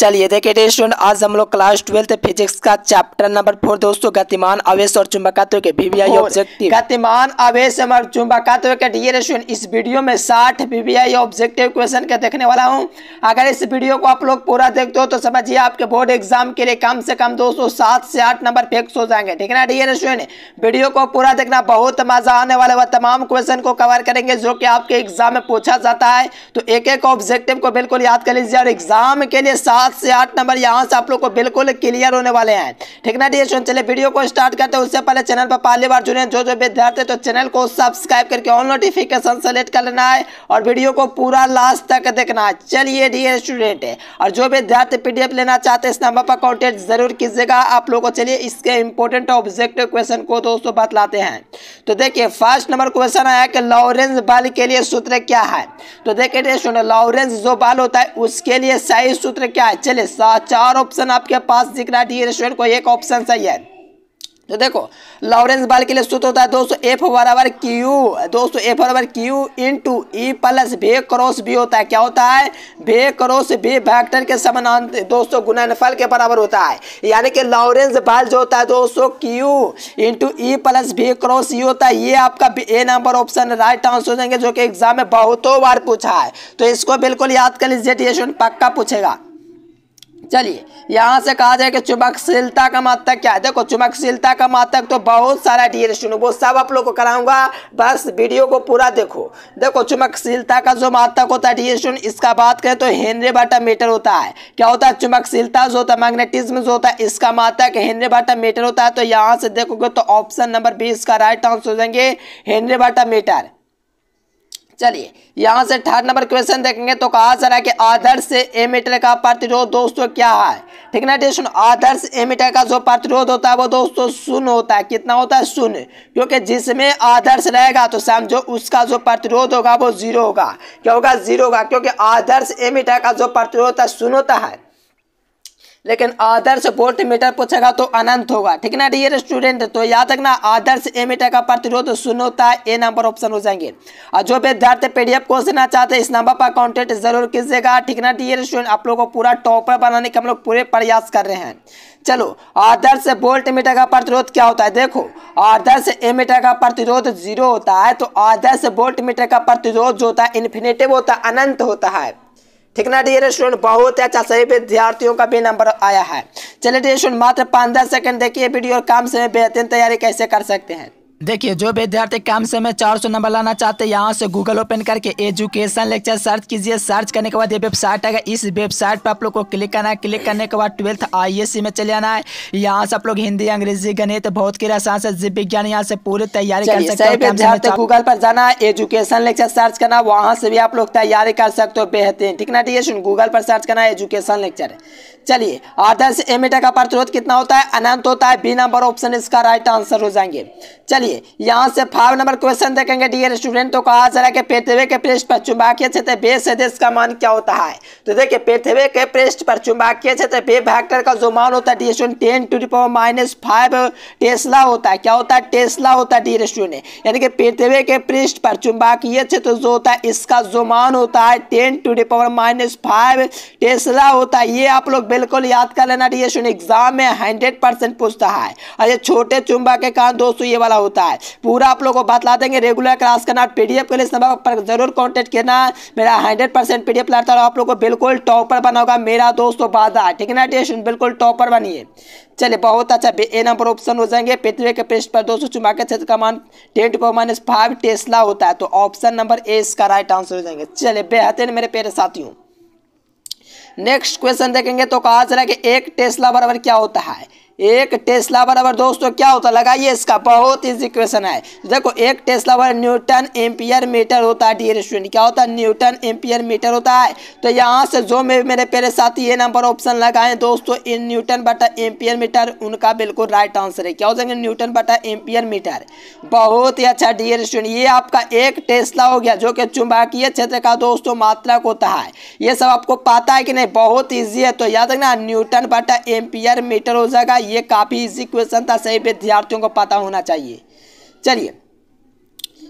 चलिए देखिए स्टूडेंट आज हम लोग क्लास ट्वेल्थ फिजिक्स का चैप्टर नंबर फोर दोस्तों गतिमान आवेश और चुंबकत्व के बीबीआई ऑब्जेक्टिव गतिमान आवेश और चुंबकत्व के डियर स्टूडेंट इस वीडियो में साठ बीबीआई ऑब्जेक्टिव क्वेश्चन के देखने वाला हूँ अगर इस वीडियो को आप लोग पूरा देखते हो तो समझिए आपके बोर्ड एग्जाम के लिए कम से कम दोस्तों सात से आठ नंबर फिक्स हो जाएंगे ठीक है ना डियर स्टूडेंट वीडियो को पूरा देखना बहुत मजा आने वाला है तमाम क्वेश्चन को कवर करेंगे जो कि आपके एग्जाम में पूछा जाता है तो एक एक ऑब्जेक्टिव को बिल्कुल याद कर लीजिए और एग्जाम के लिए सात सात से आठ नंबर यहाँ से आप लोग को बिल्कुल क्लियर होने वाले हैं ठीक ना डी चलिए वीडियो को स्टार्ट करते हैं उससे पहले चैनल पर पहली बार जुड़े जो जो विद्यार्थी तो चैनल को सब्सक्राइब करके ऑल नोटिफिकेशन सेलेक्ट कर लेना है और वीडियो को पूरा लास्ट तक देखना है चलिए डी स्टूडेंट और जो विद्यार्थी पी लेना चाहते हैं इस नंबर पर कॉन्टेक्ट जरूर कीजिएगा आप लोग को चलिए इसके इंपॉर्टेंट ऑब्जेक्ट क्वेश्चन को दोस्तों बतलाते हैं तो देखिए फर्स्ट नंबर क्वेश्चन आया कि लॉरेंस बल के लिए सूत्र क्या है तो देखिए लॉरेंस जो बल होता है उसके लिए सही सूत्र क्या है चले चार ऑप्शन आपके पास दिख रहा है डी रेस्टोरेंट को एक ऑप्शन सही है तो देखो लॉरेंस बाल के लिए सूत्र होता है दो सौ एफ बराबर क्यू दो सौ एफ बराबर Q into E plus V cross B होता है क्या होता है बे क्रॉस बी वेक्टर के समान समानांतर दोस्तों गुणनफल के बराबर होता है यानी कि लॉरेंस बाल जो होता है दो सौ Q into E plus V cross E होता है ये आपका A number option right answer हो जाएंगे जो कि एग्जाम में बहुतों बार पूछा है तो इसको बिल्कुल याद कर लीजिए पक्का पूछेगा चलिए यहाँ से कहा जाए कि चुबकशीलता का मातक क्या है देखो चुबकशीलता का मातक तो बहुत सारा डियर स्टूडेंट वो सब आप लोग को कराऊंगा बस वीडियो को पूरा देखो देखो चुबकशीलता का जो मातक होता है डियर स्टूडेंट इसका बात करें तो हेनरी बाटा मीटर होता है क्या होता है चुबकशीलता जो होता है मैग्नेटिज्म जो होता है इसका मातक हेनरी बाटा मीटर होता है तो यहाँ से देखोगे तो ऑप्शन नंबर बी इसका राइट आंसर हो जाएंगे हेनरी बाटा मीटर चलिए यहाँ से थर्ड नंबर क्वेश्चन देखेंगे तो कहा जा रहा है कि आदर्श एमीटर का प्रतिरोध दोस्तों क्या है ठीक ना टेस्ट आदर्श एमीटर का जो प्रतिरोध होता है वो दोस्तों शून्य होता है कितना होता है शून्य क्योंकि जिसमें आदर्श रहेगा तो समझो उसका जो प्रतिरोध होगा वो जीरो होगा क्या होगा जीरो होगा क्योंकि आदर्श एमीटर का जो प्रतिरोध होता है शून्य होता है लेकिन आदर्श वोल्ट मीटर पूछेगा तो अनंत होगा ठीक ना डियर स्टूडेंट तो याद रखना आदर्श एमीटर का प्रतिरोध सुनोता ए नंबर ऑप्शन हो जाएंगे और जो विद्यार्थी पीडीएफ कोर्स लेना चाहते हैं इस नंबर पर कॉन्टेक्ट जरूर कीजिएगा ठीक ना डियर स्टूडेंट आप लोगों को पूरा टॉपर बनाने के हम लोग पूरे प्रयास कर रहे हैं चलो आदर्श वोल्ट मीटर का प्रतिरोध क्या होता है देखो आदर्श एमीटर का प्रतिरोध जीरो होता है तो आदर्श वोल्ट मीटर का प्रतिरोध जो होता है इन्फिनेटिव होता है अनंत होता है ठीक ना डियर स्टूडेंट बहुत ही अच्छा सही विद्यार्थियों का भी नंबर आया है चलिए डियर स्टूडेंट मात्र पंद्रह सेकंड देखिए वीडियो और काम से बेहतरीन तैयारी कैसे कर सकते हैं देखिए जो विद्यार्थी कम से में 400 नंबर लाना चाहते हैं यहाँ से गूगल ओपन करके एजुकेशन लेक्चर सर्च कीजिए सर्च करने के बाद ये वेबसाइट आएगा इस वेबसाइट पर आप लोग को क्लिक करना है क्लिक करने के बाद ट्वेल्थ आईएससी में चले आना है यहाँ से आप लोग हिंदी अंग्रेजी गणित बहुत की रसायन से जीव विज्ञान यहाँ से पूरी तैयारी कर सकते हैं गूगल पर जाना है एजुकेशन लेक्चर सर्च करना वहाँ से भी आप लोग तैयारी कर सकते हो बेहतरीन ठीक ना ठीक है गूगल पर सर्च करना है एजुकेशन लेक्चर चलिए आदर्श एमिटर e का प्रतिरोध कितना होता है अनंत होता है बी नंबर ऑप्शन इसका राइट आंसर हो जाएंगे चलिए यहाँ से फाइव नंबर क्वेश्चन देखेंगे डियर स्टूडेंट तो कहा जा रहा है कि पृथ्वी के पृष्ठ पर चुंबकीय क्षेत्र बे सदेश का मान क्या होता है तो देखिए पृथ्वी के पृष्ठ पर चुंबकीय क्षेत्र बे वेक्टर का जो मान होता है dear student ten to power minus five tesla होता है क्या होता है टेस्ला होता है डियर स्टूडेंट यानी कि पृथ्वी के पृष्ठ पर चुंबकीय क्षेत्र जो होता है इसका जो मान होता है ten to power minus five tesla होता है ये आप लोग बिल्कुल याद कर लेना डिएशन एग्जाम में हंड्रेड परसेंट पूछता है और ये छोटे चुंबा के कारण दोस्तों ये वाला होता है पूरा आप लोगों को बतला देंगे रेगुलर क्लास करना पीडीएफ के लिए समय पर जरूर कॉन्टेक्ट करना मेरा हंड्रेड परसेंट पी डी है आप लोग को बिल्कुल टॉपर बना होगा मेरा दोस्तों तो वादा है ठीक है ना डिएशन बिल्कुल टॉपर बनिए चलिए बहुत अच्छा ए नंबर ऑप्शन हो जाएंगे पृथ्वी के पृष्ठ पर दोस्तों चुंबकीय क्षेत्र का मान ten to minus five tesla होता है तो ऑप्शन नंबर ए इसका राइट आंसर हो जाएंगे चलिए बेहतरीन मेरे पेरे साथियों नेक्स्ट क्वेश्चन देखेंगे तो कहा है कि एक टेस्ला बराबर क्या होता है एक टेस्ला बराबर दोस्तों क्या होता है लगाइए इसका बहुत इजी क्वेश्चन है देखो एक टेस्ला बराबर न्यूटन एम्पियर मीटर होता है डी स्टूडेंट क्या होता है न्यूटन एम्पियर मीटर होता है तो यहाँ से जो मे, मेरे पहले साथी ये नंबर ऑप्शन लगाए दोस्तों इन न्यूटन बटा एम्पियर मीटर उनका बिल्कुल राइट आंसर है क्या हो जाएंगे न्यूटन बटा एम्पियर मीटर बहुत ही अच्छा डी स्टूडेंट ये आपका एक टेस्ला हो गया जो कि चुंबकीय क्षेत्र का दोस्तों मात्रक होता है ये सब आपको पता है कि नहीं बहुत ईजी है तो याद रखना न्यूटन बटा एम्पियर मीटर हो जाएगा ये काफ़ी इजी क्वेश्चन था सही विद्यार्थियों को पता होना चाहिए चलिए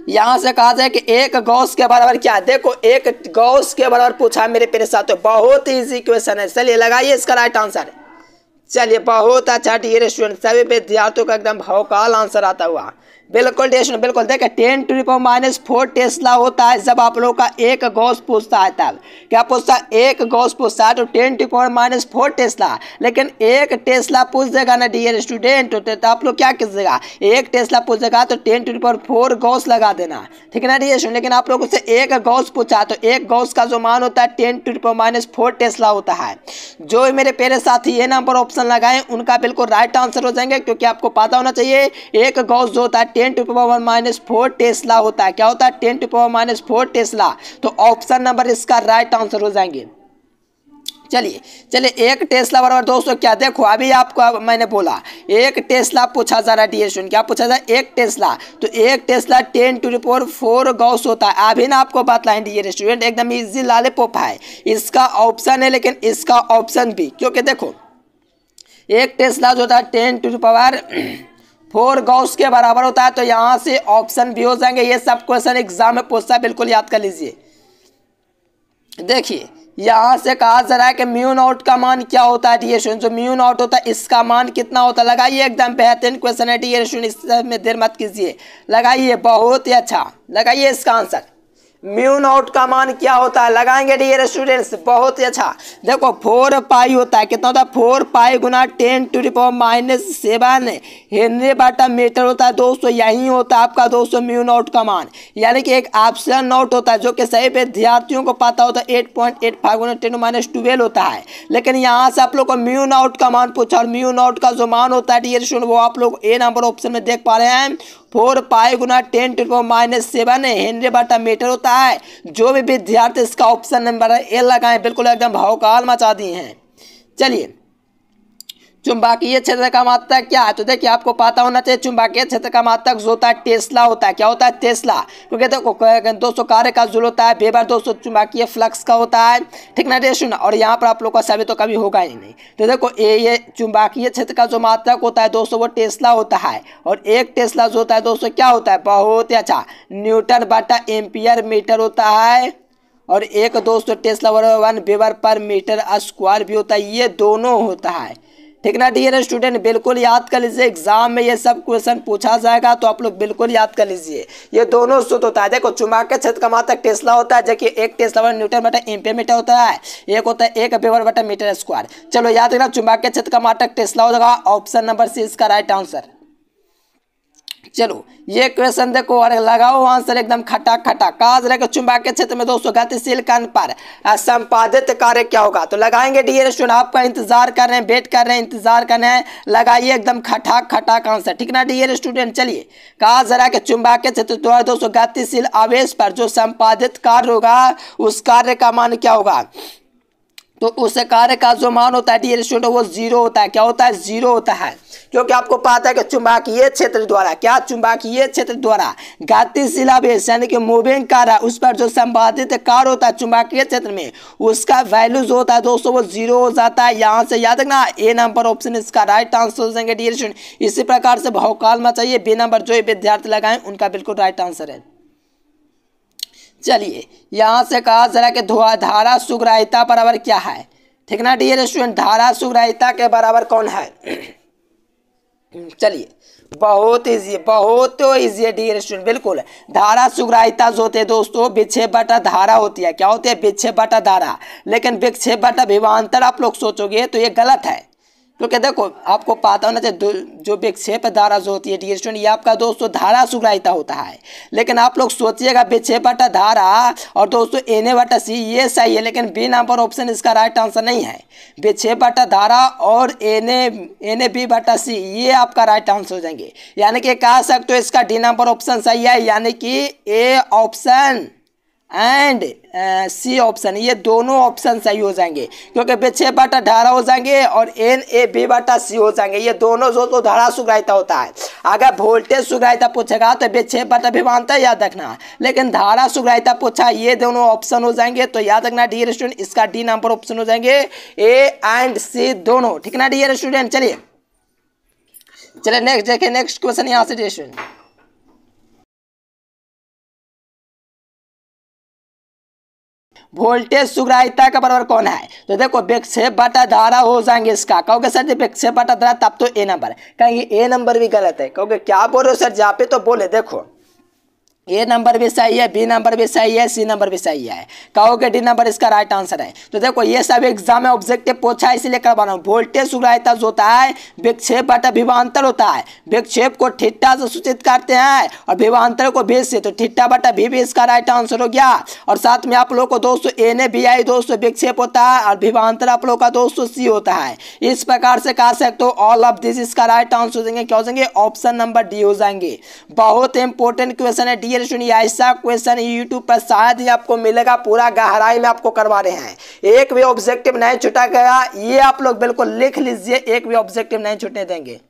यहाँ से कहा था कि एक गौस के बराबर क्या देखो एक गौस के बराबर पूछा मेरे पेरे साथ बहुत इजी क्वेश्चन है चलिए लगाइए इसका राइट आंसर चलिए बहुत अच्छा डी स्टूडेंट सभी विद्यार्थियों का एकदम भौकाल आंसर आता हुआ बिल्कुल टेस्ट बिल्कुल देखें टेन टू रिपो माइनस फोर टेस्ला होता है जब आप लोग का एक गौस पूछता है तब क्या पूछता है एक गौस पूछता है तो ten to power minus four tesla लेकिन एक टेस्ला पूछ देगा ना डियर स्टूडेंट तो, तो आप लोग क्या कीजिएगा एक टेस्ला पूछ देगा तो ten to power four gauss लगा देना ठीक है ना डी लेकिन आप लोग उससे एक गौस पूछा तो एक गौस का जो मान होता है ten to power minus four tesla होता है जो मेरे पेरे साथी ये नंबर ऑप्शन लगाए उनका बिल्कुल राइट आंसर हो जाएंगे क्योंकि आपको पता होना चाहिए एक गौस जो होता है ten to power minus four tesla होता है क्या होता है ten to power minus four tesla तो ऑप्शन नंबर इसका राइट आंसर हो जाएंगे चलिए चलिए एक टेस्ला बराबर दोस्तों क्या देखो अभी आपको मैंने बोला एक टेस्ला पूछा जा रहा है डी क्या पूछा जा रहा एक टेस्ला तो एक टेस्ला टेन टू रिपोर फोर गौस होता है अभी ना आपको बात लाइन डी स्टूडेंट एकदम इजी लाले पोपा है इसका ऑप्शन है लेकिन इसका ऑप्शन भी क्योंकि देखो एक टेस्ला जो होता है ten to power four gauss के बराबर होता है तो यहाँ से ऑप्शन भी हो जाएंगे ये सब क्वेश्चन एग्जाम में पूछता है बिल्कुल याद कर लीजिए देखिए यहाँ से कहा जा रहा है कि म्यू नॉट का मान क्या होता है डी जो म्यू नॉट होता है इसका मान कितना होता है लगाइए एकदम बेहतरीन क्वेश्चन है डी इसमें देर मत कीजिए लगाइए बहुत ही अच्छा लगाइए इसका आंसर म्यू नोट का मान क्या होता है लगाएंगे डियर स्टूडेंट्स बहुत ही अच्छा देखो फोर पाई होता है कितना होता है फोर पाई गुना टेन टू रिपो माइनस सेवन हेनरी बाटा मीटर होता है दोस्तों यही होता है आपका दोस्तों म्यू नोट का मान यानी कि एक ऑप्शन नोट होता है जो कि सही विद्यार्थियों को पता होता है एट पॉइंट एट फाइव गुना टेन माइनस ट्वेल्व होता है लेकिन यहाँ से आप लोग को म्यू नोट का मान पूछा और म्यू नोट का जो मान होता है डियर स्टूडेंट वो आप लोग ए नंबर ऑप्शन में देख पा रहे हैं फोर पाई गुना ten to minus seven henry बटा मीटर होता है जो भी विद्यार्थी इसका ऑप्शन नंबर ए लगाएं बिल्कुल एकदम भावकाल मचा दिए हैं चलिए चुंबकीय क्षेत्र का मात्रक क्या है तो देखिए आपको पता होना चाहिए चुंबकीय क्षेत्र का मात्रक जो होता है टेस्ला होता है क्या होता है टेस्ला क्योंकि देखो दो सौ कार्य का जुल होता है बेबर दो सौ चुंबकीय फ्लक्स का होता है ठीक ना रेशन और यहाँ पर आप लोग का सभी तो कभी होगा ही नहीं तो देखो ये ये चुंबकीय क्षेत्र का जो मात्रक होता है दोस्तों वो टेस्ला होता है और एक टेस्ला जो होता है दोस्तों क्या होता है बहुत ही अच्छा न्यूटन बाटा एम्पियर मीटर होता है और एक दोस्तों tesla one weber per metre square भी होता है ये दोनों होता है ठीक ना डियर स्टूडेंट बिल्कुल याद कर लीजिए एग्जाम में ये सब क्वेश्चन पूछा जाएगा तो आप लोग बिल्कुल याद कर लीजिए ये दोनों सूत्र होता है देखो चुमा के क्षेत्र का मात्र टेस्ला होता है जबकि एक टेस्ला बटा न्यूटन बटा एम्पियर मीटर होता है एक होता है एक बेवर बटा मीटर स्क्वायर चलो याद रखना चुमा के क्षेत्र का मात्र टेस्ला होगा ऑप्शन नंबर सी इसका राइट आंसर चलो ये क्वेश्चन देखो और लगाओ आंसर एकदम खटा खटा काज रहे चुंबा के क्षेत्र में दोस्तों गतिशील कण पर संपादित कार्य क्या होगा तो लगाएंगे डियर स्टूडेंट आपका इंतजार कर रहे हैं वेट कर रहे हैं इंतजार कर रहे हैं लगाइए एकदम खटाक खटाक आंसर ठीक ना डियर स्टूडेंट चलिए काज रहा के चुंबा के क्षेत्र द्वारा तो दोस्तों गतिशील आवेश पर जो संपादित कार्य होगा उस कार्य का मान क्या होगा तो उस कार्य का जो मान होता है डी स्टूडेंट वो जीरो होता है क्या होता है जीरो होता है क्योंकि आपको पता है कि चुंबकीय क्षेत्र द्वारा क्या चुंबकीय क्षेत्र द्वारा गतिशिला बेस यानी कि मूविंग कार है उस पर जो संपादित कार होता है चुंबकीय क्षेत्र में उसका वैल्यू जो होता है दोस्तों वो जीरो हो जाता है यहाँ से याद रखना ए नंबर ऑप्शन इसका राइट आंसर हो जाएंगे डी स्टूडेंट इसी प्रकार से भौकाल में चाहिए बी नंबर जो विद्यार्थी लगाए उनका बिल्कुल राइट आंसर है चलिए यहाँ से कहा जरा कि धारा सुग्राहिता बराबर क्या है ठीक ना डियर स्टूडेंट धारा सुग्राहिता के बराबर कौन है चलिए बहुत इजी बहुत इजी है डियर स्टूडेंट बिल्कुल धारा सुग्राहिता जो होते हैं दोस्तों विक्षेप बटा धारा होती है क्या होती है विक्षेप बटा धारा लेकिन विक्षेप बटा विवांतर आप लोग सोचोगे तो ये गलत है तो क्या देखो आपको पता होना चाहिए जो विक्षेप धारा जो होती है डी स्टूडेंट ये आपका दोस्तों धारा सुग्राहिता होता है लेकिन आप लोग सोचिएगा विक्षेप बटा धारा और दोस्तों एन ए बटा सी ये सही है लेकिन बी नंबर ऑप्शन इसका राइट आंसर नहीं है विक्षेप बटा धारा और N A N A B बटा सी ये आपका राइट आंसर हो जाएंगे यानी कि कह सकते हो इसका डी नंबर ऑप्शन सही है यानी कि A option and C option ये दोनों ऑप्शन सही हो जाएंगे क्योंकि बे छः बाटा ढारा हो जाएंगे और एन ए बी बाटा सी हो जाएंगे ये दोनों जो तो धारा सुग्राहिता होता है अगर वोल्टेज सुग्राहिता पूछेगा तो बे छः बाटा भी मानता है याद रखना लेकिन धारा सुग्राहिता पूछा ये दोनों ऑप्शन हो जाएंगे तो याद रखना डी स्टूडेंट इसका डी नंबर ऑप्शन हो जाएंगे ए एंड सी दोनों ठीक ना डी स्टूडेंट चलिए चलिए नेक्स्ट देखिए नेक्स्ट क्वेश्चन यहाँ से डी स्टूडेंट वोल्टेज सुग्राहिता का बराबर कौन है तो देखो विक्षेप बटा धारा हो जाएंगे इसका कहोगे सर जी विक्षेप बटा धारा तब तो ए नंबर कहेंगे ए नंबर भी गलत है कहोगे क्या बोल रहे हो सर जहाँ पे तो बोले देखो ए नंबर भी सही है बी नंबर भी सही है सी नंबर भी सही है कहोगे डी नंबर इसका राइट आंसर है तो देखो ये सब एग्जाम में ऑब्जेक्टिव पूछा है इसलिए करवा रहा हूँ वोल्टेज जो होता है विक्षेप बटा विवांतर होता है विक्षेप को ठिट्टा से सूचित करते हैं और विवांतर को भेद से तो ठिट्टा बटा भी, भी इसका राइट आंसर हो गया और साथ में आप लोग को दोस्तों ए ने बी आई दोस्तों विक्षेप होता है और विवांतर आप लोग का दोस्तों सी होता है इस प्रकार से कह सकते हो ऑल ऑफ दिस इसका राइट आंसर हो जाएंगे क्या हो जाएंगे ऑप्शन नंबर डी हो जाएंगे बहुत इंपॉर्टेंट क्वेश्चन है डी क्लियर सुनिए ऐसा क्वेश्चन यूट्यूब पर शायद ही आपको मिलेगा पूरा गहराई में आपको करवा रहे हैं एक भी ऑब्जेक्टिव नहीं छुटा गया ये आप लोग बिल्कुल लिख लीजिए एक भी ऑब्जेक्टिव नहीं छुटने देंगे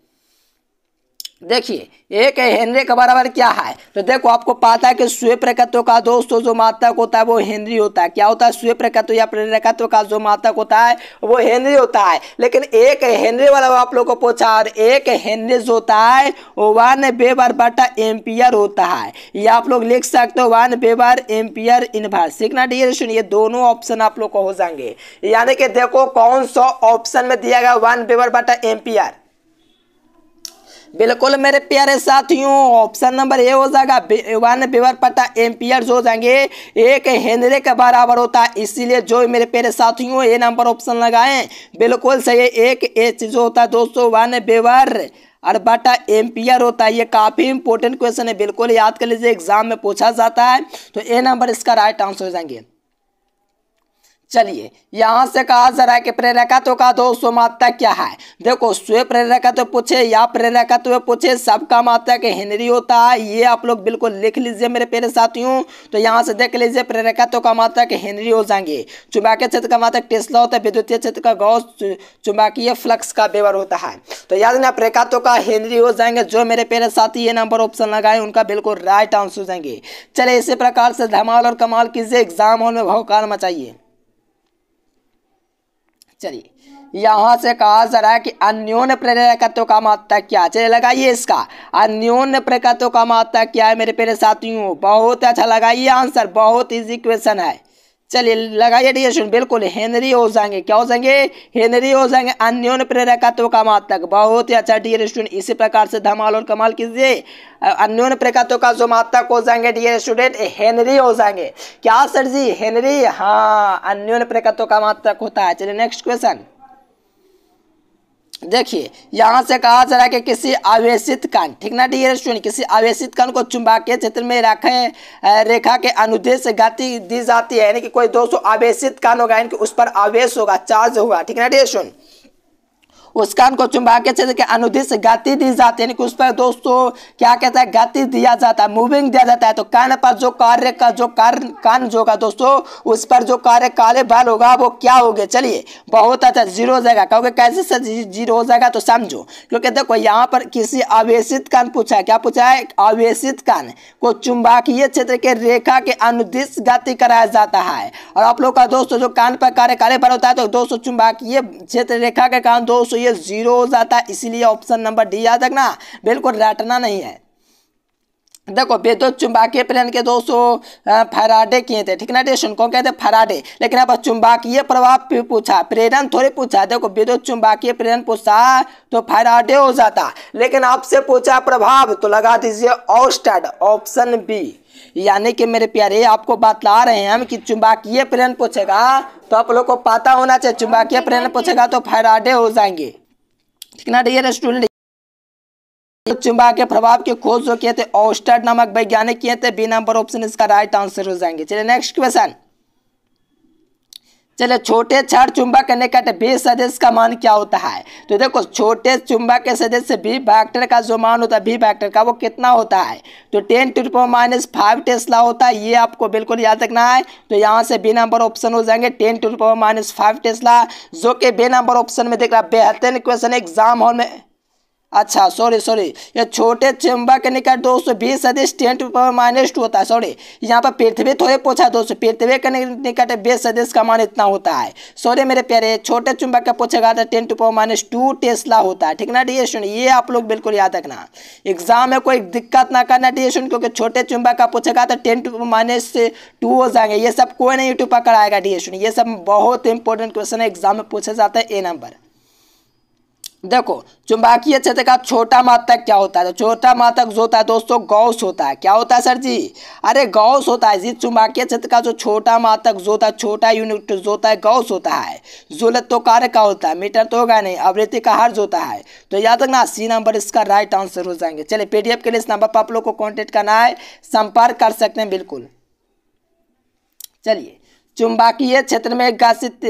देखिए एक हेनरी का बराबर क्या है तो देखो आपको पता है कि स्वे प्रकत्व का दोस्तों जो मातक होता है वो हेनरी होता है क्या होता है स्वे प्रकत्व या प्रेरकत्व का जो मातक होता है वो हेनरी होता है लेकिन एक हेनरी वाला आप लोग को पूछा और एक हेनरी जो होता है वो वन बेबर बटा एम्पियर होता है ये आप लोग लिख सकते हो वन बेबर एम्पियर इनवर्स ठीक ना डियर ये दोनों ऑप्शन आप लोग को हो जाएंगे यानी कि देखो कौन सा ऑप्शन में दिया गया वन बेबर बटा एम्पियर बिल्कुल मेरे प्यारे साथियों ऑप्शन नंबर ए हो जाएगा वन बेवर पटा एम्पियर हो जाएंगे एक हेनरे के बराबर होता है इसीलिए जो मेरे प्यारे साथियों ये नंबर ऑप्शन लगाएं बिल्कुल सही एक एच जो होता है दोस्तों वन बेवर और बटा एम्पियर होता है ये काफ़ी इंपॉर्टेंट क्वेश्चन है बिल्कुल याद कर लीजिए एग्जाम में पूछा जाता है तो ए नंबर इसका राइट आंसर हो जाएंगे चलिए यहाँ से कहा जा रहा है कि प्रेरकत्व का दो दोष मात्रा क्या है देखो स्वयं प्रेरकत्व पूछे या प्रेरकत्व पूछे सबका मात्रा के हेनरी होता है ये आप लोग बिल्कुल लिख लीजिए मेरे प्यारे साथियों तो यहाँ से देख लीजिए प्रेरकत्व का मात्रा के हेनरी हो जाएंगे चुंबकीय क्षेत्र का मात्रा टेस्ला होता है विद्युतीय क्षेत्र का गौ चुंबकीय फ्लक्स का बेवर होता है तो याद ना प्रेरकत्व का हेनरी हो जाएंगे जो मेरे प्यारे साथी ये नंबर ऑप्शन लगाए उनका बिल्कुल राइट आंसर हो जाएंगे चले इसी प्रकार से धमाल और कमाल कीजिए एग्जाम हॉल में भवकाल मचाइए चलिए यहाँ से कहा जा रहा है कि अन्योन प्रेरकत्व का तो महत्व क्या चलिए लगाइए इसका अन्योन प्रेरकत्व का तो मात्रा क्या है मेरे प्यारे साथियों बहुत अच्छा लगाइए आंसर बहुत इजी क्वेश्चन है चलिए लगाइए डिशन बिल्कुल हेनरी हो जाएंगे क्या हो जाएंगे हेनरी हो जाएंगे अन्योन प्रेरकत्व का मातक बहुत ही अच्छा डियर स्टूडेंट इसी प्रकार से धमाल और कमाल कीजिए अन्योन प्रेरकत्व का जो मात्रक हो जाएंगे डियर स्टूडेंट हेनरी हो जाएंगे क्या सर जी हेनरी हाँ अन्योन प्रेरकत्व का मात्रक होता है चलिए नेक्स्ट क्वेश्चन देखिए यहाँ से कहा जा रहा है कि किसी आवेशित कण ठीक ना डी स्टूडेंट किसी आवेशित कण को चुंबकीय क्षेत्र में रखें रेखा के अनुदेश गति दी जाती है यानी कि कोई दो सौ आवेशित कण होगा यानी कि उस पर आवेश होगा चार्ज होगा ठीक ना डी स्टूडेंट उस कान को चुंबा के क्षेत्र के अनुदिश गति दी जाती है उस पर दोस्तों क्या कहता है गति दिया जाता है मूविंग दिया जाता है तो कान पर जो कार्य का जो कार्य कान जो होगा दोस्तों उस पर जो कार्य काले बाल होगा वो क्या हो गया चलिए बहुत अच्छा जीरो हो जाएगा क्योंकि कैसे से जीरो हो जाएगा तो समझो क्योंकि देखो यहाँ पर किसी अवेषित कान पूछा है क्या पूछा है आवेशित कान को चुंबकीय क्षेत्र के रेखा के अनुदिश गति कराया जाता है और आप लोग का दोस्तों जो कान पर कार्य काले बाल होता है तो दोस्तों चुंबकीय क्षेत्र रेखा के कारण दोस्तों ये जीरो हो जाता है इसीलिए ऑप्शन नंबर डी याद रखना बिल्कुल रटना नहीं है देखो विद्युत चुंबकीय प्रेरण के दोस्तों फराडे किए थे ठीक ना टेशन को कहते फराडे लेकिन अब चुंबकीय प्रभाव पूछा प्रेरण थोड़ी पूछा देखो विद्युत चुंबकीय प्रेरण पूछा तो फराडे हो जाता लेकिन आपसे पूछा प्रभाव तो लगा दीजिए ऑस्टेड ऑप्शन बी यानी कि मेरे प्यारे आपको बतला रहे हैं हम कि चुंबकीय प्रेरण पूछेगा तो आप लोग को पता होना चाहिए चुंबकीय हाँ प्रेरण हाँ पूछेगा तो फराडे हो जाएंगे ठीक ना डे स्टूडेंट चुंबा के प्रभाव के खोज जो किए थे ऑस्टर्ड नामक वैज्ञानिक किए थे बी नंबर ऑप्शन इसका राइट आंसर हो जाएंगे चलिए नेक्स्ट क्वेश्चन चलिए छोटे क्षण चुंबक निकट बी सदस्य का मान क्या होता है तो देखो छोटे चुंबक के सदस्य बी बैक्टर का जो मान होता है बी बैक्टर का वो कितना होता है तो ten to minus five tesla होता है ये आपको बिल्कुल याद रखना है तो यहाँ से बी नंबर ऑप्शन हो जाएंगे ten to minus five tesla जो कि बे नंबर ऑप्शन में देख रहा है बेहतरीन क्वेश्चन एग्जाम हॉल में अच्छा सॉरी सॉरी ये छोटे चेम्बर के निकट दो सौ बीस सदिश टेंट माइनस टू होता है सॉरी यहाँ पर पृथ्वी थोड़े पूछा दोस्तों पृथ्वी के निकट बीस सदिश का मान इतना होता है सॉरी मेरे प्यारे छोटे चुंबक का पूछेगा तो ten to power minus two tesla होता है ठीक ना डी ये आप लोग बिल्कुल याद रखना एग्जाम में कोई दिक्कत ना करना डी क्योंकि छोटे चुंबक का पूछेगा तो टेन टू माइनस टू हो जाएंगे ये सब कोई नहीं यूट्यूब पर कराएगा डी ये सब बहुत इंपॉर्टेंट क्वेश्चन है एग्जाम में पूछा जाता है ए नंबर देखो चुंबकीय क्षेत्र का छोटा मात्रक क्या होता है तो छोटा मात्रक जो होता है दोस्तों गौस होता है क्या होता है सर जी अरे गौस होता है जी चुंबकीय क्षेत्र का जो छोटा मात्रक जो होता है छोटा यूनिट जो होता है गौस होता है जुलत तो कार्य का होता है मीटर तो होगा नहीं आवृत्ति का हर्ज होता है तो याद रखना सी नंबर इसका राइट आंसर हो जाएंगे चलिए पीडीएफ के लिए इस नंबर पर आप लोग को कॉन्टेक्ट करना है संपर्क कर सकते हैं बिल्कुल चलिए चुंबकीय क्षेत्र में गसित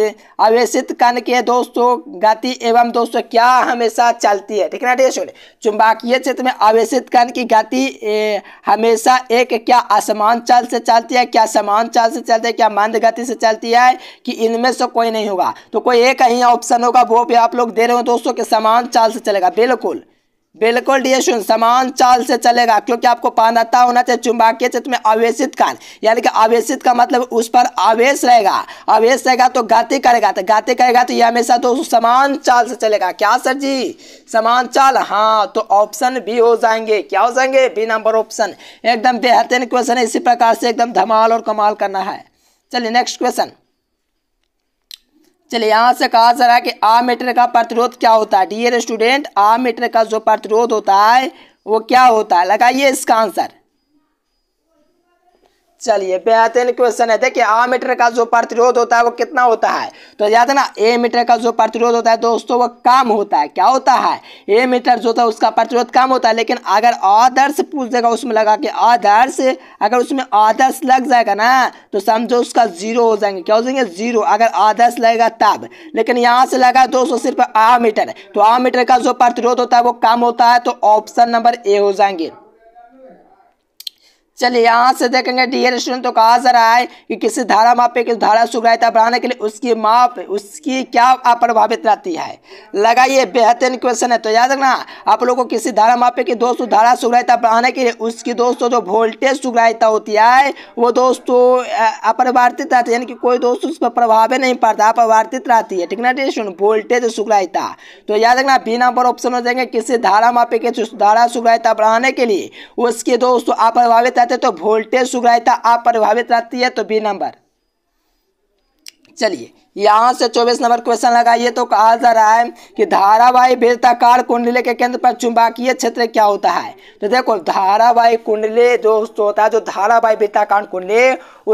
आवेशित कण के दोस्तों गति एवं दोस्तों क्या हमेशा चलती है ठीक है ना डेढ़ स्टूडेंट चुंबकीय क्षेत्र में आवेशित कण की गति हमेशा एक क्या असमान चाल से चलती है क्या समान चाल से चलती है क्या मंद गति से चलती है कि इनमें से कोई नहीं होगा तो कोई एक ही ऑप्शन होगा वो भी आप लोग दे रहे हो दोस्तों के समान चाल से चलेगा बिल्कुल बिल्कुल डी सुन समान चाल से चलेगा क्योंकि आपको पानता होना चाहिए चुंबकीय क्षेत्र में आवेशित काल यानी कि आवेशित का मतलब उस पर आवेश रहेगा आवेश रहेगा तो गति करेगा तो गति करेगा तो यह हमेशा तो समान चाल से चलेगा क्या सर जी समान चाल हाँ तो ऑप्शन बी हो जाएंगे क्या हो जाएंगे बी नंबर ऑप्शन एकदम बेहतरीन क्वेश्चन है इसी प्रकार से एकदम धमाल और कमाल करना है चलिए नेक्स्ट क्वेश्चन चलिए यहाँ से कहा जा रहा है कि आ मीटर का प्रतिरोध क्या होता है डियर स्टूडेंट आ मीटर का जो प्रतिरोध होता है वो क्या होता है लगाइए इसका आंसर चलिए बेहतरीन क्वेश्चन है देखिए आ मीटर का जो प्रतिरोध होता है वो कितना होता है तो याद है ना ए मीटर का जो प्रतिरोध होता है दोस्तों वो कम होता है क्या होता है ए मीटर जो होता है उसका प्रतिरोध कम होता है लेकिन अगर आदर्श पूछ देगा उसमें लगा के आदर्श अगर उसमें आदर्श लग जाएगा ना तो समझो उसका जीरो हो जाएंगे क्या हो जाएंगे जीरो अगर आदर्श लगेगा तब लेकिन यहाँ से लगा दोस्तों सिर्फ आ मीटर तो आ मीटर का जो प्रतिरोध होता है वो कम होता है तो ऑप्शन नंबर ए हो जाएंगे चलिए यहाँ से देखेंगे डियर स्टूडेंट तो कहा जा रहा है कि किसी धारा माप पे किसी धारा सुग्राहिता बढ़ाने के लिए उसकी माप उसकी क्या अप्रभावित रहती है लगाइए बेहतरीन क्वेश्चन है तो याद रखना आप लोगों को किसी धारा माप पे की दोस्तों धारा सुग्राहिता बढ़ाने के लिए उसकी दोस्तों जो वोल्टेज सुग्राहिता होती है वो दोस्तों अपरिवर्तित रहती है यानी कि कोई दोस्त उस पर प्रभाव नहीं पड़ता अपरिवर्तित रहती है ठीक ना डी स्टूडेंट वोल्टेज सुग्राहिता तो याद रखना बी नंबर ऑप्शन हो जाएंगे किसी धारा मापे के धारा सुग्राहिता बढ़ाने के लिए उसके दोस्तों अप्रभावित जाते तो वोल्टेज सुग्राहिता अप्रभावित रहती है तो बी नंबर चलिए यहाँ से चौबीस नंबर क्वेश्चन लगाइए तो कहा जा रहा है कि धारावाही वृत्ताकार कुंडली के केंद्र पर चुंबकीय क्षेत्र क्या होता है तो देखो धारावाही कुंडली जो होता है जो धारावाही वृत्ताकार कुंडली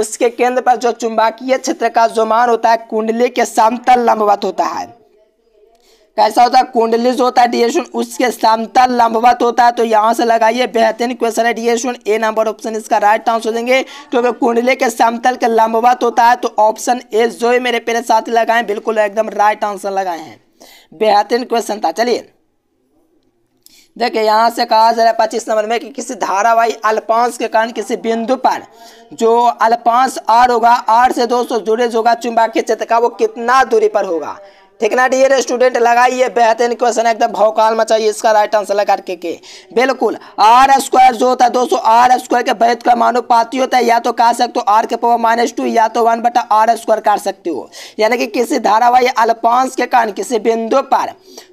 उसके केंद्र पर जो चुंबकीय क्षेत्र का जो मान होता है कुंडली के समतल लंबवत होता है कैसा होता है कुंडली जो होता है डिएशन उसके समतल लंबवत होता है तो यहाँ से लगाइए बेहतरीन क्वेश्चन है डिएशन ए नंबर ऑप्शन इसका राइट आंसर देंगे क्योंकि कुंडली के समतल के लंबवत होता है तो ऑप्शन ए जो ही मेरे पेरे साथ लगाए बिल्कुल एकदम राइट आंसर लगाए हैं बेहतरीन क्वेश्चन था चलिए देखिए यहाँ से कहा जा रहा है पच्चीस नंबर में कि किसी धारावाही अल्पांश के कारण किसी बिंदु पर जो अल्पांश आर होगा आर से 200 जुड़े जो होगा चुंबकीय क्षेत्र का वो कितना दूरी पर होगा ठीक ना डियर स्टूडेंट लगाइए बेहतरीन क्वेश्चन एकदम भौकाल मचाइए इसका राइट आंसर लगा के, के बिल्कुल आर स्क्वायर जो होता है दोस्तों आर स्क्वायर के भैत का मानो पाती होता है या तो कह सकते हो आर के पावर माइनस टू या तो वन बटा आर स्क्वायर काट सकते हो यानी कि किसी धारावाही अल्पांश के कारण किसी बिंदु पर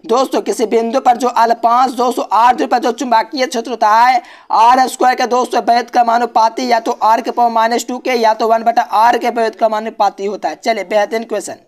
दोस्तों किसी बिंदु पर जो अल्पांश दोस्तों आर दूर पर जो चुंबकीय क्षेत्र होता है आर स्क्वायर के दोस्तों भैत का मानो पाती या तो आर के पावर माइनस टू के या तो वन बटा आर के भैत का मानो पाती होता है चले बेहतरीन क्वेश्चन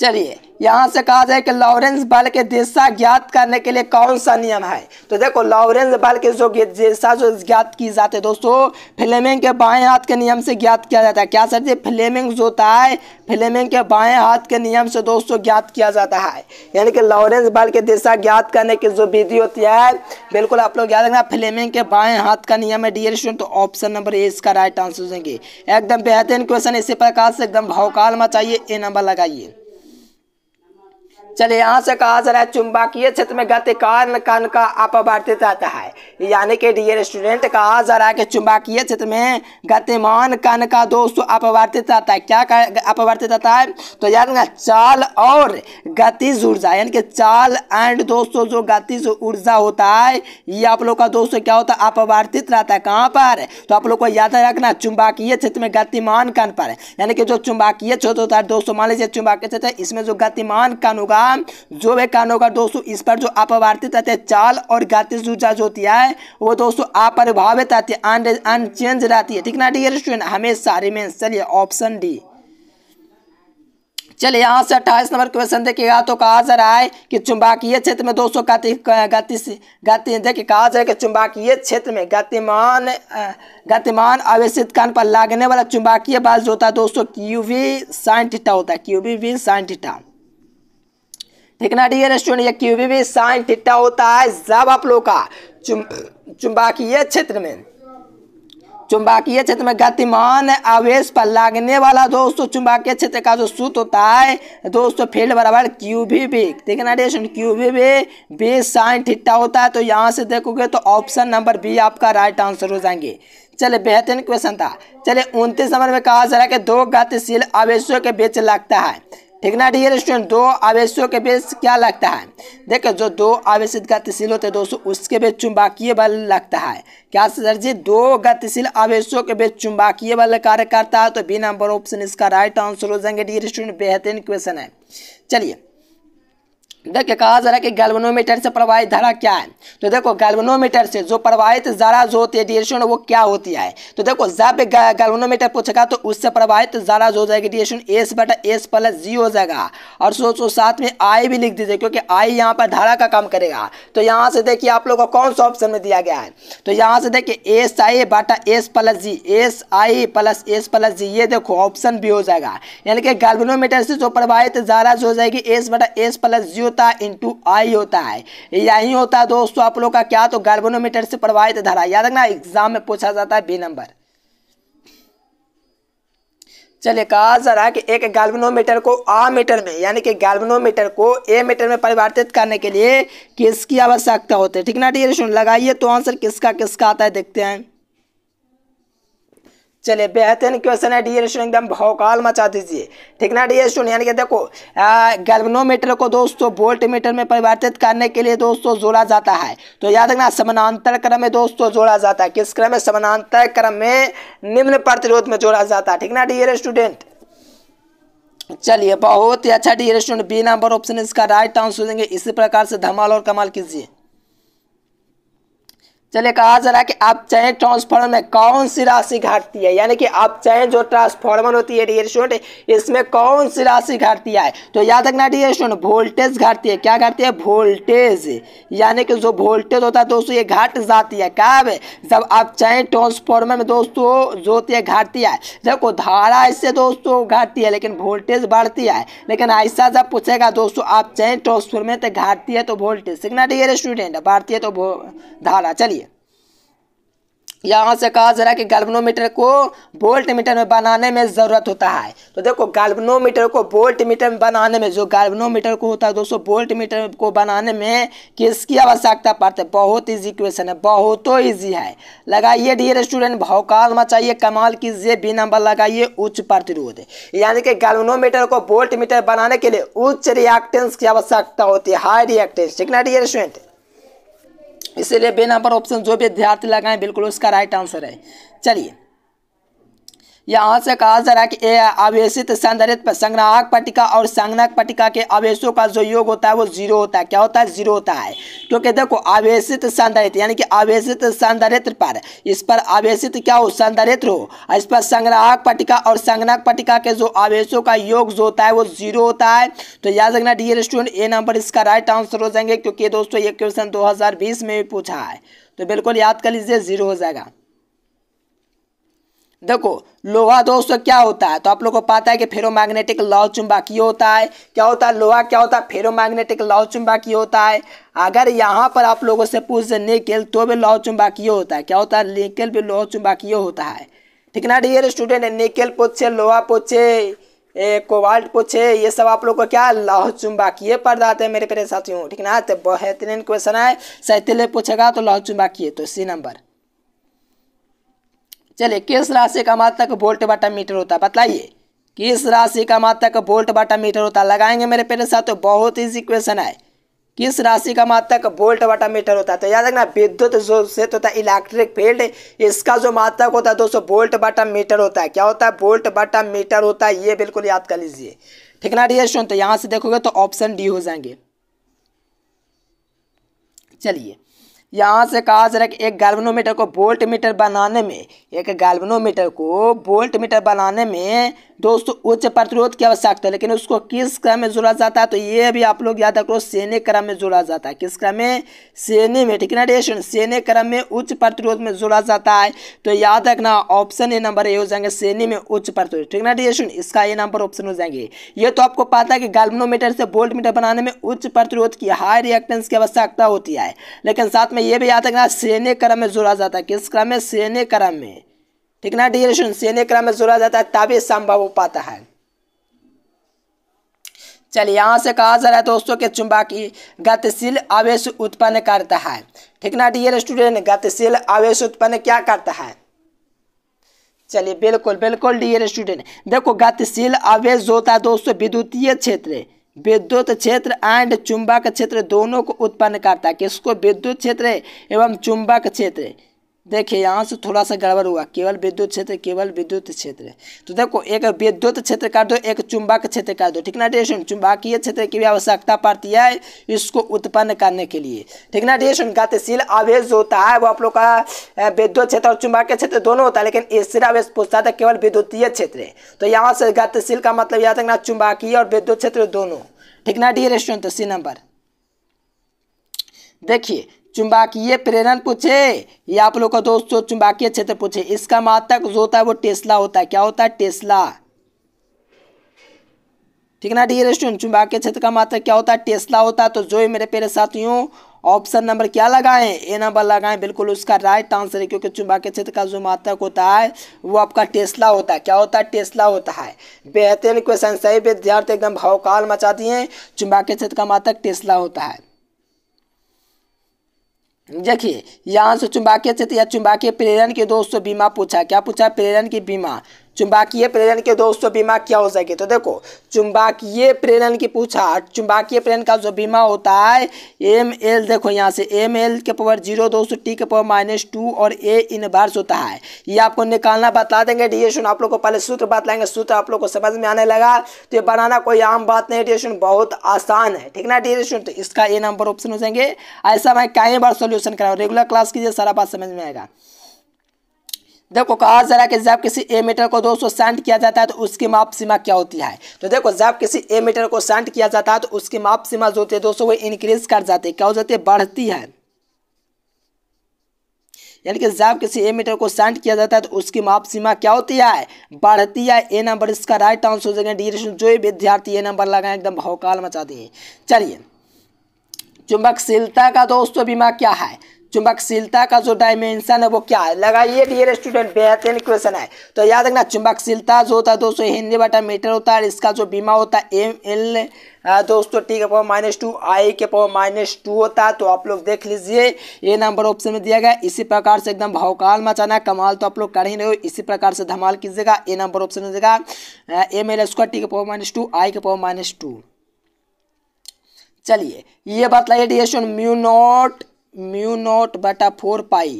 चलिए यहाँ से कहा जाए कि लॉरेंस बल के दिशा ज्ञात करने के लिए कौन सा नियम है तो देखो लॉरेंस बल के जो दिशा जो ज्ञात की जाती है दोस्तों फ्लेमिंग के बाएं हाथ के नियम से ज्ञात किया जाता है क्या सर जी फ्लेमिंग जो होता है फ्लेमिंग के बाएं हाथ के नियम से दोस्तों ज्ञात किया जाता है यानी कि लॉरेंस बल के दिशा ज्ञात करने की जो विधि होती है बिल्कुल आप लोग याद रखना फ्लेमिंग के बाएं हाथ का नियम है डियर स्टूडेंट तो ऑप्शन नंबर ए इसका राइट आंसर देंगे एकदम बेहतरीन क्वेश्चन इसी प्रकार से एकदम भौकाल मचाइए ए नंबर लगाइए चले यहाँ से कहा जा रहा है चुंबकीय क्षेत्र में गति कारण कण का अपवर्तित रहता है यानी कि डियर स्टूडेंट कहा जा रहा है कि चुंबकीय क्षेत्र में गतिमान कण का दोस्तों अपवर्तित रहता है क्या अपवर्तित रहता है तो याद रखना चाल और गतिज ऊर्जा यानी कि चाल एंड दोस्तों जो गतिज ऊर्जा होता है ये आप लोग का दोस्तों क्या होता है अपवर्तित रहता है कहाँ पर तो आप लोग को याद रखना चुंबकीय क्षेत्र में गतिमान कण पर यानी कि जो चुंबकीय क्षेत्र होता है दोस्तों मान लीजिए चुंबकीय क्षेत्र इसमें जो गतिमान कण होगा होगा जो वे कानों होगा दोस्तों इस पर जो अपवर्तित रहते चाल और गति सूचा जो होती है वो दोस्तों अप्रभावित रहती है अनचेंज रहती है ठीक ना डी स्टूडेंट हमेशा रिमेन्स चलिए ऑप्शन डी चलिए यहाँ से अट्ठाईस नंबर क्वेश्चन देखिएगा तो कहा जा रहा है कि चुंबकीय क्षेत्र में दोस्तों गति गति गति देखिए कहा जा रहा है कि चुंबकीय क्षेत्र में गतिमान गतिमान आवेशित कान पर लागने वाला चुंबकीय बल जो होता है दोस्तों क्यूवी साइन टीटा होता है क्यूवी वी साइन टीटा देखना डियर स्टूडेंट या क्यूबी भी साइन थीटा होता है जब आप लोग का चुं, चुंबकीय क्षेत्र में चुंबकीय क्षेत्र में गतिमान आवेश पर लागने वाला दोस्तों चुंबकीय क्षेत्र का जो सूत्र होता है दोस्तों फील्ड बराबर क्यू भी बी देखना है ना क्यू भी बी बी साइन ठिट्टा होता है तो यहाँ से देखोगे तो ऑप्शन नंबर बी आपका राइट आंसर हो जाएंगे चले बेहतरीन क्वेश्चन था चले उनतीस नंबर में कहा जा रहा है कि दो गतिशील आवेशों के बीच लगता है ठीक ना डियर स्टूडेंट दो आवेशों के बीच क्या लगता है देखो जो दो आवेश गतिशील होते हैं दोस्तों उसके बीच चुंबकीय बल लगता है क्या सर जी दो गतिशील आवेशों के बीच चुंबकीय बल कार्य करता है तो बी नंबर ऑप्शन इसका राइट आंसर हो जाएंगे डियर स्टूडेंट बेहतरीन क्वेश्चन है चलिए देखिए कहा जा रहा है कि गैल्वनोमीटर से प्रवाहित धारा क्या है तो देखो गैल्वनोमीटर से जो प्रवाहित जरा जो होती है डिएशन वो क्या होती है तो देखो जब गैल्वनोमीटर पूछेगा तो उससे प्रवाहित जरा जो हो जाएगी डिएशन एस बटा एस प्लस जी हो जाएगा और सोचो साथ में आई भी लिख दीजिए क्योंकि आई यहाँ पर धारा का काम करेगा तो यहाँ से देखिए आप लोग को कौन सा ऑप्शन में दिया गया है तो यहाँ से देखिए एस आई बटा S plus G S I plus S plus G ये देखो ऑप्शन भी हो जाएगा यानी कि गैल्वनोमीटर से जो प्रवाहित जरा जो हो जाएगी एस बटा एस प्लस जी होता है इंटू आई होता है यही होता है दोस्तों आप लोग का क्या तो गर्बोनोमीटर से प्रभावित धारा याद रखना एग्जाम में पूछा जाता है बी नंबर चलिए कहा जा रहा है कि एक गैल्वेनोमीटर को आ मीटर में यानी कि गैल्वेनोमीटर को ए मीटर में परिवर्तित करने के लिए किसकी आवश्यकता होती है ठीक ना ठीक लगाइए तो आंसर किसका किसका आता है देखते हैं चलिए बेहतरीन क्वेश्चन है डी स्टूडेंट एकदम भौकाल मचा दीजिए ठीक ना डी स्टूडेंट यानी कि देखो गैल्वनोमीटर को दोस्तों वोल्ट मीटर में परिवर्तित करने के लिए दोस्तों जोड़ा जाता है तो याद रखना समानांतर क्रम में दोस्तों जोड़ा जाता है किस क्रम में समानांतर क्रम में निम्न प्रतिरोध में जोड़ा जाता है ठीक ना डी स्टूडेंट चलिए बहुत ही अच्छा dear student B number option इसका राइट आंसर देंगे इसी प्रकार से धमाल और कमाल कीजिए चलिए कहा जा रहा है कि आप चाहे ट्रांसफार्मर में कौन सी राशि घाटती है यानी कि आप चाहे जो ट्रांसफार्मर होती है डियर स्टूडेंट इसमें कौन सी राशि घाटती है तो याद रखना डियर स्टूडेंट वोल्टेज घाटती है क्या घाटती है वोल्टेज यानी कि जो वोल्टेज होता है दोस्तों ये घाट जाती है कब जब आप चाहे ट्रांसफार्मर में दोस्तों जो होती है घाटती है देखो धारा इससे दोस्तों घाटती है लेकिन वोल्टेज बढ़ती है लेकिन ऐसा जब पूछेगा दोस्तों आप चाहे ट्रांसफार्मर में तो घाटती है तो वोल्टेज सीखना डियर स्टूडेंट बढ़ती है तो धारा चलिए यहाँ से कहा जा रहा है कि गैल्वनोमीटर को वोल्ट मीटर में बनाने में ज़रूरत होता है तो देखो गल्बनोमीटर को वोल्ट मीटर में बनाने में जो गल्बनोमीटर को होता है दोस्तों वोल्ट मीटर को बनाने में किसकी आवश्यकता पड़ती है बहुत ईजी क्वेश्चन है बहुत ईजी है लगाइए डियर स्टूडेंट भौकाल मचाइए कमाल कीजिए बी नंबर लगाइए उच्च प्रतिरोध यानी कि गल्बनोमीटर को वोल्ट मीटर बनाने के लिए उच्च रिएक्टेंस की आवश्यकता होती है हाई रिएक्टेंस ठीक ना डियर स्टूडेंट इसीलिए बे नंबर ऑप्शन जो भी विद्यार्थी लगाएं बिल्कुल उसका राइट आंसर है चलिए यहाँ से कहा जा रहा है कि ए आवेशित संधारित संग्राहक पटिका और संगनक पट्टिका के आवेशों का जो योग होता है वो जीरो होता है क्या होता है जीरो होता है तो क्योंकि देखो आवेशित संधारित यानी कि आवेशित संधारित्र पर इस पर आवेशित क्या हो संधारित्र हो इस पर संग्राहक पटिका और संगनक पट्टिका के जो आवेशों का योग जो होता है वो जीरो होता है तो याद रखना डियर स्टूडेंट ए नंबर इसका राइट आंसर हो जाएंगे क्योंकि दोस्तों ये क्वेश्चन बीस में भी पूछा है तो बिल्कुल याद कर लीजिए जीरो हो जाएगा देखो लोहा दोस्तों क्या होता है तो आप लोग को पता है कि फेरोमैग्नेटिक लॉ चुंबकीय होता है क्या होता है लोहा क्या होता है फेरोमैग्नेटिक लॉ चुंबकीय होता है अगर यहाँ पर आप लोगों से पूछ निकल तो भी लॉ चुंबकीय होता है क्या होता है निकल भी लोहा चुंबकीय होता है ठीक ना डियर स्टूडेंट निकल पूछे लोहा पूछे कोबाल्ट पूछे ये सब आप लोग को क्या लौह चुंबकीय पदार्थ है मेरे प्यारे साथियों ठीक ना तो बेहतरीन क्वेश्चन है सैतीले पूछेगा तो लौह चुंबकीय तो सी नंबर चलिए किस राशि का मात्रक वोल्ट बाटा मीटर होता है बताइए किस राशि का मात्रक वोल्ट बाटा मीटर होता है लगाएंगे मेरे पेरे साथ तो बहुत ईजी क्वेश्चन है किस राशि का मात्रक वोल्ट वाटा मीटर होता है तो याद रखना विद्युत जो से होता है इलेक्ट्रिक फील्ड इसका जो मात्रक होता है दोस्तों वोल्ट वाटा मीटर होता है क्या होता है वोल्ट वाटा मीटर होता है ये बिल्कुल याद कर लीजिए ठीक ना डी तो यहाँ से देखोगे तो ऑप्शन डी हो जाएंगे चलिए यहाँ से कहा कि एक गैल्वेनोमीटर को बोल्ट मीटर बनाने में एक गैल्वेनोमीटर को बोल्ट मीटर बनाने में दोस्तों उच्च प्रतिरोध की आवश्यकता है लेकिन उसको किस क्रम में जोड़ा जाता है तो ये भी आप लोग याद रखो सेने क्रम में जोड़ा जाता है किस क्रम में सेने में ठीक है ना सेने क्रम में उच्च प्रतिरोध में जोड़ा जाता है तो याद रखना ऑप्शन ए नंबर ए हो जाएंगे सेने में उच्च प्रतिरोध ठीक है ना डेशन इसका ये नंबर ऑप्शन हो जाएंगे ये तो आपको पता है कि गैल्वनोमीटर से बोल्ट मीटर बनाने में उच्च प्रतिरोध की हाई रिएक्टेंस की आवश्यकता होती है लेकिन साथ में ये भी याद रखना सेने क्रम में जोड़ा जाता है किस क्रम में सेने क्रम में ठीक ना डिरेशन यानी क्रम में जोड़ा जाता है तभी संभव हो पाता है चलिए यहाँ से कहा जा रहा है दोस्तों के की गतिशील आवेश उत्पन्न करता है ठीक ना डियर स्टूडेंट गतिशील आवेश उत्पन्न क्या करता है चलिए बिल्कुल बिल्कुल डियर स्टूडेंट देखो गतिशील आवेश जो होता है दोस्तों विद्युतीय क्षेत्र विद्युत क्षेत्र एंड चुंबक क्षेत्र दोनों को उत्पन्न करता है किसको विद्युत क्षेत्र एवं चुंबक क्षेत्र देखिए यहाँ से थोड़ा सा गड़बड़ हुआ केवल विद्युत क्षेत्र केवल विद्युत क्षेत्र तो देखो एक विद्युत क्षेत्र काट दो एक चुंबक क्षेत्र का दो ठीक ना डियर चुंबकीय क्षेत्र की भी आवश्यकता पड़ती है इसको उत्पन्न करने के लिए ठीक ना डियर गतिशील आवेश जो होता है वो आप लोग का विद्युत क्षेत्र और चुंबकीय क्षेत्र दोनों होता है लेकिन स्थिर आवेश पूछता था तो केवल विद्युतीय क्षेत्र तो यहाँ से गतिशील का मतलब यह था चुंबकीय और विद्युत क्षेत्र दोनों ठीक ना डियर स्टूडेंट तो सी नंबर देखिए चुंबकीय प्रेरण पूछे ये आप लोग का दोस्तों चुंबकीय क्षेत्र पूछे इसका मात्रक जो होता है वो टेस्ला होता है क्या होता है टेस्ला ठीक है ना डियर स्टूडेंट चुंबकीय क्षेत्र का मात्रक क्या होता है टेस्ला होता है तो जो ही मेरे पेरे साथियों ऑप्शन नंबर क्या लगाएं ए नंबर लगाएं बिल्कुल उसका राइट आंसर है क्योंकि चुंबकीय क्षेत्र का जो मात्रक होता है वो आपका टेस्ला होता है क्या होता है टेस्ला होता है बेहतरीन क्वेश्चन सही विद्यार्थी एकदम भावकाल मचाती हैं चुंबकीय क्षेत्र का मात्रक टेस्ला होता है देखिए यहाँ से चुंबकीय क्षेत्र या चुंबकीय प्रेरण के दोस्तों बीमा पूछा क्या पूछा प्रेरण की बीमा चुंबकीय प्रेरण के दोस्तों बीमा क्या हो सके तो देखो चुंबकीय प्रेरण की पूछा चुंबकीय प्रेरण का जो बीमा होता है एम एल देखो यहाँ से एम एल के पावर जीरो दोस्तों टी के पावर माइनस टू और ए इनवर्स होता है ये आपको निकालना बता देंगे डी आप लोग को पहले सूत्र बताएंगे सूत्र आप लोग को समझ में आने लगा तो ये बनाना कोई आम बात नहीं डी बहुत आसान है ठीक ना डी तो इसका ए नंबर ऑप्शन हो जाएंगे ऐसा मैं कई बार सोल्यूशन कराऊँ रेगुलर क्लास कीजिए सारा बात समझ में आएगा देखो कहा जरा कि जब किसी ए मीटर को 200 सेंट किया जाता है तो उसकी माप सीमा क्या होती है तो देखो जब किसी ए मीटर को सेंट किया जाता है तो उसकी माप सीमा जो होती है दोस्तों वो इंक्रीज कर जाती है क्या हो जाती है बढ़ती है यानी कि जब किसी ए मीटर को सेंट किया जाता है तो उसकी माप सीमा क्या होती है बढ़ती है ए नंबर इसका राइट आंसर हो जाएगा डी जो विद्यार्थी ए नंबर लगाए एकदम भौकाल मचा दिए चलिए चुंबकशीलता का दोस्तों बीमा क्या है चुंबकशीलता का जो डायमेंशन है वो क्या है लगाइए डियर स्टूडेंट बेहतरीन क्वेश्चन है तो याद रखना चुंबकशीलता जो होता है दोस्तों हिंदी बटा मीटर होता है इसका जो बीमा होता है एम एल दोस्तों टी के पावर माइनस टू आई के पावर माइनस टू होता है तो आप लोग देख लीजिए ये नंबर ऑप्शन में दिया गया इसी प्रकार से एकदम भावकाल मचाना कमाल तो आप लोग कर ही रहे हो इसी प्रकार से धमाल कीजिएगा ए नंबर ऑप्शन में देगा एम एल स्क्वायर टी के पावर माइनस टू आई के पावर माइनस टू चलिए ये बात लाइए D S mu nought mu nought बटा फोर पाई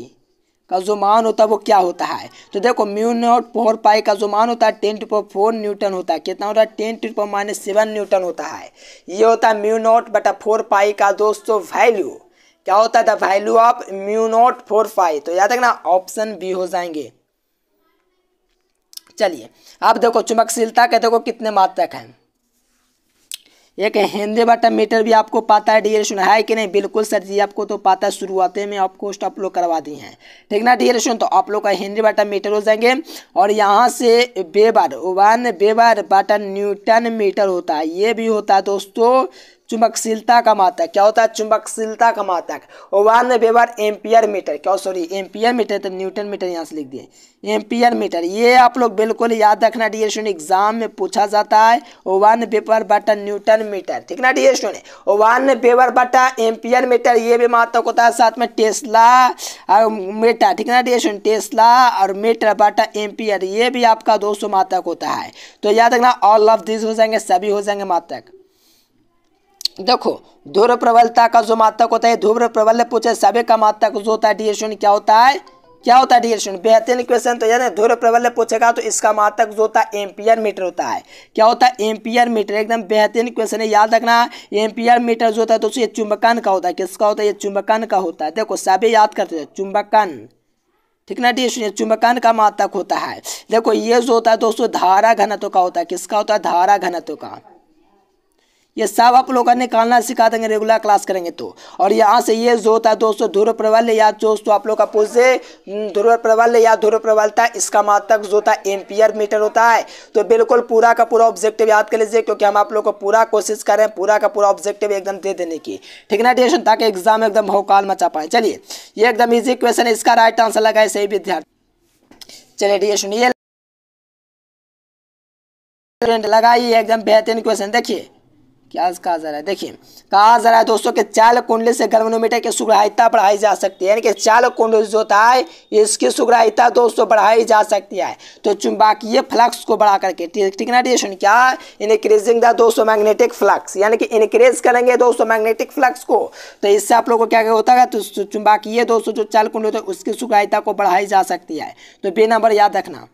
का जो मान होता है वो क्या होता है तो देखो म्यू नोट फोर पाई का जो मान होता है टेन टू फोर न्यूटन होता है कितना होता है ten to power minus seven newton होता है ये होता है म्यू नोट बटा फोर पाई का दोस्तों वैल्यू क्या होता है the value of mu nought four pi तो याद रखना ऑप्शन बी हो जाएंगे चलिए आप देखो चुमकशीलता के देखो कितने मात्रक हैं एक हिंदी बटा मीटर भी आपको पाता है डियरेशन है कि नहीं बिल्कुल सर जी आपको तो पता है शुरुआतें में आपको स्टॉप लोग करवा दी हैं ठीक ना डियरेशन तो आप लोग का हिंदी बटा मीटर हो जाएंगे और यहाँ से बेबर वन बेबर बटा न्यूटन मीटर होता है ये भी होता है दोस्तों चुंबकशीलता का मात्रक क्या होता है चुंबकशीलता का मात्रक one one weber ampere metre क्या सॉरी एम्पियर मीटर तो न्यूटन मीटर यहाँ से लिख दिए एम्पियर मीटर ये आप लोग बिल्कुल याद रखना डी एस एग्जाम में पूछा जाता है वन वान वेबर बटा न्यूटन मीटर ठीक ना D S one one weber बटा एम्पियर मीटर ये भी मात्रक होता है साथ में टेस्ला और मीटर ठीक ना डी एस टेस्ला और मीटर बटा एम्पियर ये भी आपका दो सौ होता है तो याद रखना ऑल ऑफ दिस हो जाएंगे सभी हो जाएंगे मात्रक देखो ध्रुव प्रबलता का जो मात्रक होता है ध्रुव प्रबल पूछे सभी का मात्रक जो होता है डी शून्य क्या होता है क्या होता है डी शून्य बेहतरीन क्वेश्चन तो यानी ध्रुव प्रबल पूछेगा तो इसका मात्रक जो होता है एम्पियर मीटर होता है क्या होता है एम्पियर मीटर एकदम बेहतरीन क्वेश्चन है याद रखना एम्पियर मीटर जो होता है दोस्तों ये चुंबकन का होता है किसका होता है ये चुंबकन का होता है देखो सभी याद करते हैं चुंबकन ठीक ना डी शून्य चुंबकन का मात्रक होता है देखो ये जो होता है दोस्तों धारा घनत्व का होता है किसका होता है धारा घनत्व का ये सब आप लोगों ने कहना सिखा देंगे रेगुलर क्लास करेंगे तो और यहाँ से ये जो होता है दोस्तों ध्रुव प्रबल या दोस्तों आप लोग का पूछे हम्म, ध्रुव प्रबल या ध्रुव प्रबलता इसका मातक मतलब जो होता है एम्पियर मीटर होता है तो बिल्कुल पूरा का पूरा ऑब्जेक्टिव याद कर लीजिए क्योंकि हम आप लोग को पूरा कोशिश कर रहे हैं पूरा का पूरा ऑब्जेक्टिव एकदम दे देने की ठीक ना टेंशन ताकि एग्जाम एकदम भोकाल मचा पाए चलिए ये एकदम ईजी क्वेश्चन है इसका राइट आंसर लगाए सही विद्यार्थी चलिए ठीक सुनिए लगाइए एकदम बेहतरीन क्वेश्चन देखिए क्या कहा जा रहा है देखिए कहा जा रहा है दोस्तों कि चाल कुंडली से गर्मनोमीटर की सुग्राहिता बढ़ाई जा सकती है यानी कि चाल कुंडली जो होता है इसकी सुग्राहिता दोस्तों बढ़ाई जा सकती है तो चुंबकीय फ्लक्स को बढ़ा करके टिकनाटेशन क्या इनक्रीजिंग द दोस्तों मैग्नेटिक फ्लक्स यानी कि इनक्रीज करेंगे दोस्तों मैग्नेटिक फ्लक्स को तो इससे आप लोगों को क्या क्या होता है तो चुंबकीय दोस्तों जो चाल कुंडली होता है उसकी सुग्राहिता को बढ़ाई जा सकती है तो बे नंबर याद रखना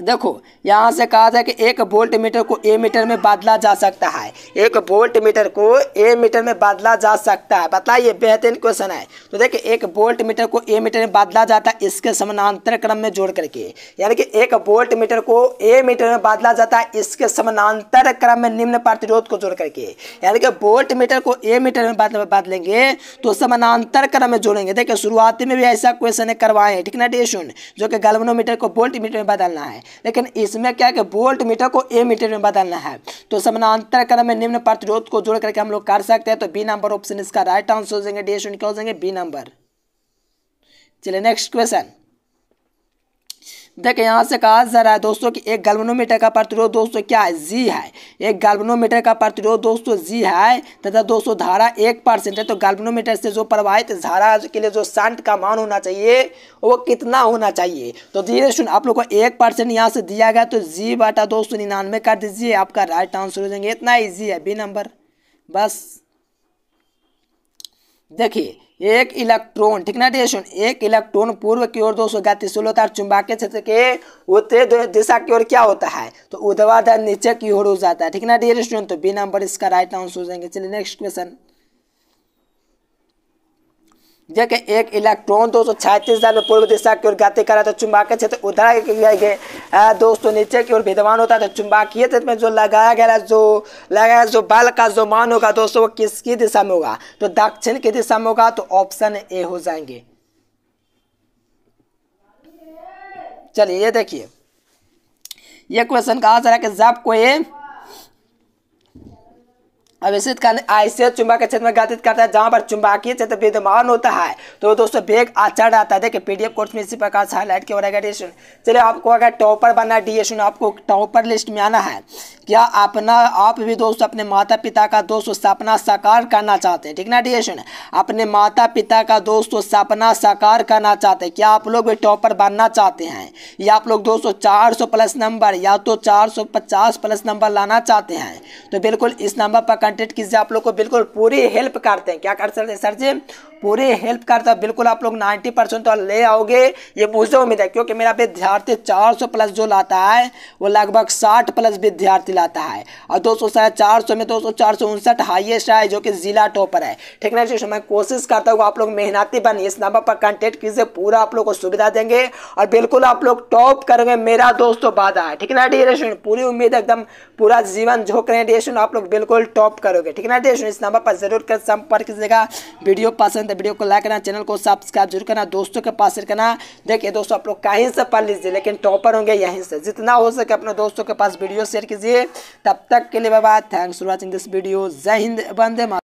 देखो यहाँ से कहा था कि एक वोल्ट मीटर को ए मीटर में बदला जा सकता है एक वोल्ट मीटर को ए मीटर में बदला जा सकता है बताइए बेहतरीन क्वेश्चन है तो देखिए एक वोल्ट मीटर को ए मीटर में बदला जाता है इसके समानांतर क्रम में जोड़ करके यानी कि एक वोल्ट मीटर को ए मीटर में बदला जाता है इसके समानांतर क्रम में निम्न प्रतिरोध को जोड़ करके यानी कि वोल्ट मीटर को ए मीटर में बदलेंगे तो समानांतर क्रम में जोड़ेंगे देखिए शुरुआती में भी ऐसा क्वेश्चन करवाए ठीक ना डी जो कि गलवनोमीटर को वोल्ट मीटर में बदलना है लेकिन इसमें क्या है कि वोल्ट मीटर को ए मीटर में बदलना है तो समानांतर क्रम में निम्न प्रतिरोध को जोड़ करके हम लोग कर सकते हैं तो बी नंबर ऑप्शन इसका राइट आंसर हो जाएंगे डी एस क्या हो जाएंगे बी नंबर चलिए नेक्स्ट क्वेश्चन देखें यहाँ से कहा जा रहा है दोस्तों कि एक गल्वनोमीटर का प्रतिरोध दोस्तों क्या है जी है एक गल्वनोमीटर का प्रतिरोध दोस्तों जी है तथा दोस्तों धारा एक परसेंट है तो गल्वनोमीटर से जो प्रवाहित धारा के लिए जो शांत का मान होना चाहिए वो कितना होना चाहिए तो धीरे सुन आप लोग को एक परसेंट यहाँ से दिया गया तो जी बाटा दोस्तों निन्यानवे कर दीजिए आपका राइट आंसर हो जाएंगे इतना ईजी है बी नंबर बस देखिए एक इलेक्ट्रॉन ठीक ना सुन एक इलेक्ट्रॉन पूर्व की ओर दोस्तों गतिशील होता है चुंबकीय क्षेत्र के उत्तरी दिशा की ओर क्या होता है तो उद्वाधर नीचे की ओर हो जाता है ठीक ना डेशन तो बी नंबर इसका राइट आंसर हो जाएंगे चलिए नेक्स्ट क्वेश्चन जबकि एक इलेक्ट्रॉन दोस्तों छत्तीस हजार में पूर्व दिशा की ओर गति करा तो चुंबकीय क्षेत्र उधर दोस्तों नीचे की ओर विद्यमान होता है तो चुंबकीय क्षेत्र में जो लगाया गया जो लगाया जो बल का जो मान होगा दोस्तों वो किसकी दिशा में होगा तो दक्षिण की दिशा में होगा तो ऑप्शन ए हो जाएंगे चलिए ये देखिए ये क्वेश्चन का आंसर है कि जब कोई आवेशित करने आयसे चुंबक क्षेत्र में गठित करता है जहाँ पर चुंबकीय क्षेत्र विद्यमान होता है तो दोस्तों वेग आचरण आता है देखिए पीडीएफ कोर्स में इसी प्रकार से हाईलाइट किया हो रहा है चलिए आपको अगर टॉपर बनना है डी आपको टॉपर लिस्ट में आना है क्या अपना आप भी दोस्तों अपने माता पिता का दोस्तों सपना साकार करना चाहते हैं ठीक ना डी अपने माता पिता का दोस्तों सपना साकार करना चाहते हैं क्या आप लोग भी टॉपर बनना चाहते हैं या आप लोग दोस्तों चार प्लस नंबर या तो चार प्लस नंबर लाना चाहते हैं तो बिल्कुल इस नंबर पर कंटेंट कीजिए आप लोग को बिल्कुल पूरी हेल्प करते हैं क्या कर सकते हैं सर जी पूरी हेल्प करता है बिल्कुल आप लोग नाइन्टी परसेंट तो ले आओगे ये मुझे उम्मीद है क्योंकि मेरा विद्यार्थी चार सौ प्लस जो लाता है वो लगभग साठ प्लस विद्यार्थी लाता है और दो सौ चार सौ में दो सौ चार सौ उनसठ हाइएस्ट है जो कि जिला टॉपर है ठीक ना जी मैं कोशिश करता हूँ आप लोग मेहनती बने इस नंबर पर कॉन्टेक्ट कीजिए पूरा आप लोग को सुविधा देंगे और बिल्कुल आप लोग टॉप करेंगे मेरा दोस्तों तो वादा है ठीक ना डी पूरी उम्मीद एकदम पूरा जीवन झोंक रहे हैं आप लोग बिल्कुल टॉप करोगे ठीक ना डियर इस नंबर पर जरूर कर संपर्क कीजिएगा वीडियो पसंद पसंद है वीडियो को लाइक करना चैनल को सब्सक्राइब जरूर करना दोस्तों के पास शेयर करना देखिए दोस्तों आप लोग कहीं से पढ़ लीजिए लेकिन टॉपर होंगे यहीं से जितना हो सके अपने दोस्तों के पास वीडियो शेयर कीजिए तब तक के लिए बाबा thanks for watching this video जय हिंद वंदे बंदे